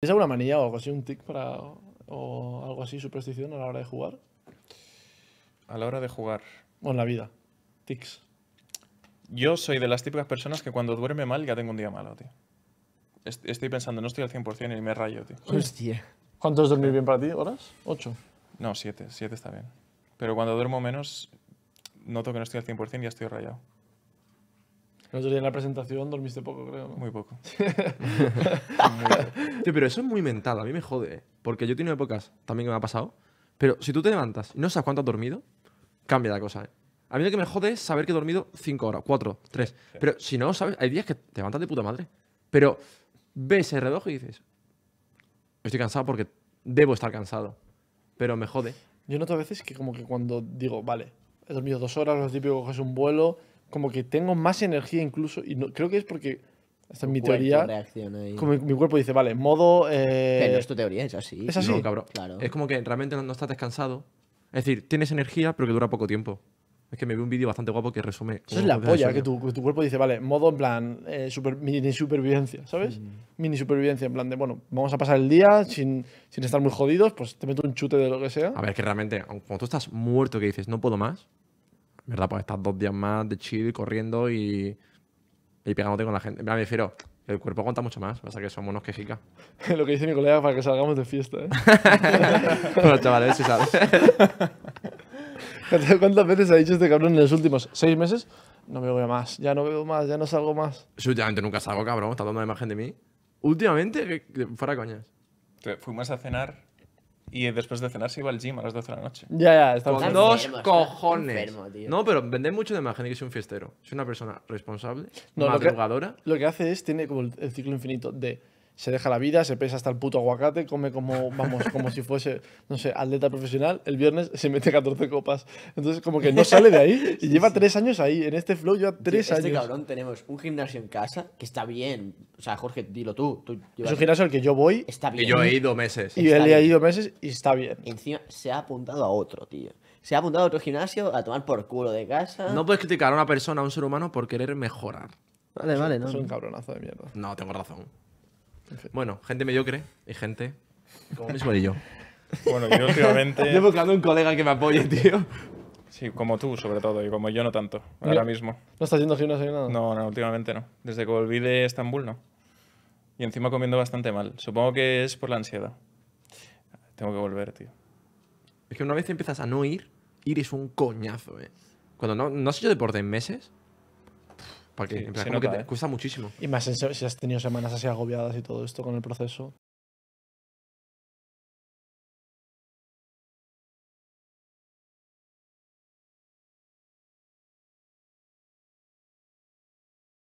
¿Tienes alguna manía o algo así, un tic para, o algo así, superstición a la hora de jugar? A la hora de jugar. O en la vida. Tics. Yo soy de las típicas personas que cuando duerme mal ya tengo un día malo, tío. Estoy pensando, no estoy al 100% y me rayo, tío. Hostia. ¿Cuánto dormir bien para ti? ¿Horas? ¿Ocho? No, siete, 7 está bien. Pero cuando duermo menos, noto que no estoy al 100% y ya estoy rayado. El otro día en la presentación dormiste poco, creo. ¿no? Muy poco. pero eso es muy mental, a mí me jode. ¿eh? Porque yo he tenido épocas también que me ha pasado. Pero si tú te levantas y no sabes cuánto has dormido, cambia la cosa. ¿eh? A mí lo que me jode es saber que he dormido 5 horas, 4, 3. Pero si no sabes, hay días que te levantas de puta madre. Pero ves el reloj y dices, estoy cansado porque debo estar cansado. Pero me jode. Yo noto a veces que como que cuando digo, vale, he dormido dos horas, lo típico coges un vuelo, como que tengo más energía incluso. Y creo que es porque. Esta es mi teoría. Como mi, cuerpo dice, vale, modo. Pero eh, es tu teoría, es así. Es así. cabrón. Claro. Es como que realmente no, estás descansado. Es decir, tienes energía, pero que dura poco tiempo. Es que me vi un vídeo bastante guapo que resume. Eso es la polla, que tu, cuerpo dice, vale, modo en plan eh, mini supervivencia, ¿sabes? Mm. Mini supervivencia, en plan de, bueno, vamos a pasar el día sin, sin estar muy jodidos, pues te meto un chute de lo que sea. A ver, que realmente, cuando tú estás muerto que dices, no puedo más, ¿verdad? Pues estás dos días más de chill, corriendo y, y pegándote con la gente. Me refiero, el cuerpo cuenta mucho más, pasa que somos unos quejicas. Lo que dice mi colega para que salgamos de fiesta, ¿eh? bueno, chavales, si sabes. ¿Cuántas veces ha dicho este cabrón en los últimos seis meses? No me voy más, ya no veo más, ya no salgo más. Sí, últimamente nunca salgo, cabrón, está dando la imagen de mí. Últimamente, fuera coñas. Fuimos a cenar y después de cenar se iba al gym a las 12 de la noche. Ya, ya, estamos Con dos cojones. no, pero vende mucho de imagen que es un fiestero. Es una persona responsable, madrugadora. Lo que, hace es, tiene como el ciclo infinito de se deja la vida, se pesa hasta el puto aguacate, come como, vamos, como si fuese, no sé, atleta profesional. El viernes se mete 14 copas. Entonces, como que no sale de ahí. Y lleva tres años ahí, en este flow lleva tres este años. Este cabrón tenemos un gimnasio en casa que está bien. O sea, Jorge, dilo tú. es un gimnasio al que yo voy. Está Y yo he ido meses. Y él ha ido meses y está bien. Encima se ha apuntado a otro, tío se ha apuntado a otro gimnasio a tomar por culo de casa. No puedes criticar a una persona, a un ser humano, por querer mejorar. Vale, vale, no. Es un cabronazo de mierda. No, tengo razón. Bueno, gente mediocre y gente como mismo y yo. Bueno, yo últimamente. Yo buscando un colega que me apoye, tío. Sí, como tú, sobre todo, y como yo no tanto, ahora mismo. ¿No estás yendo gimnasio ni nada? No, no, últimamente no. Desde que volví de Estambul, no. Y encima comiendo bastante mal. Supongo que es por la ansiedad. Tengo que volver, tío. Es que una vez empiezas a no ir, ir es un coñazo, eh. Cuando no, no has hecho deporte en meses, porque que te ¿eh? cuesta muchísimo. Y más en- si has tenido semanas así agobiadas y todo esto con el proceso.